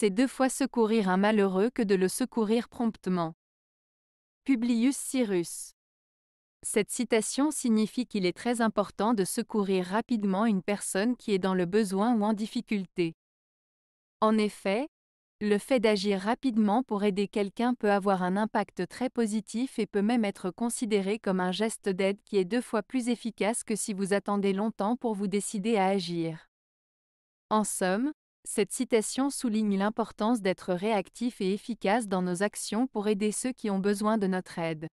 C'est deux fois secourir un malheureux que de le secourir promptement. Publius Cyrus. Cette citation signifie qu'il est très important de secourir rapidement une personne qui est dans le besoin ou en difficulté. En effet, le fait d'agir rapidement pour aider quelqu'un peut avoir un impact très positif et peut même être considéré comme un geste d'aide qui est deux fois plus efficace que si vous attendez longtemps pour vous décider à agir. En somme, cette citation souligne l'importance d'être réactif et efficace dans nos actions pour aider ceux qui ont besoin de notre aide.